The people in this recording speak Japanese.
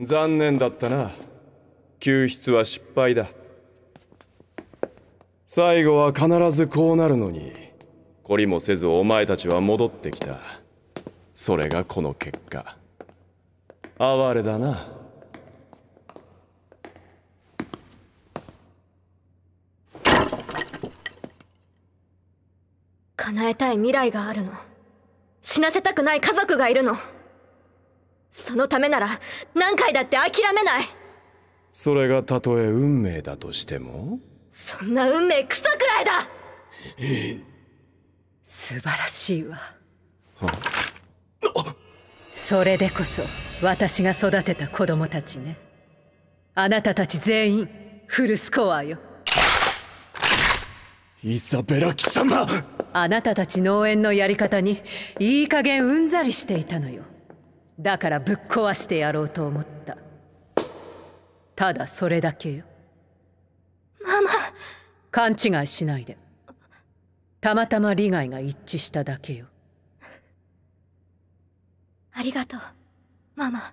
残念だったな救出は失敗だ最後は必ずこうなるのに懲りもせずお前たちは戻ってきたそれがこの結果哀れだな叶えたい未来があるの死なせたくない家族がいるのそのためなら何回だって諦めないそれがたとえ運命だとしてもそんな運命草くらいだ素晴らしいわそれでこそ私が育てた子供たちねあなたたち全員フルスコアよイザベラ貴様あなたたち農園のやり方にいい加減うんざりしていたのよだからぶっ壊してやろうと思ったただそれだけよママ勘違いしないでたまたま利害が一致しただけよありがとうママ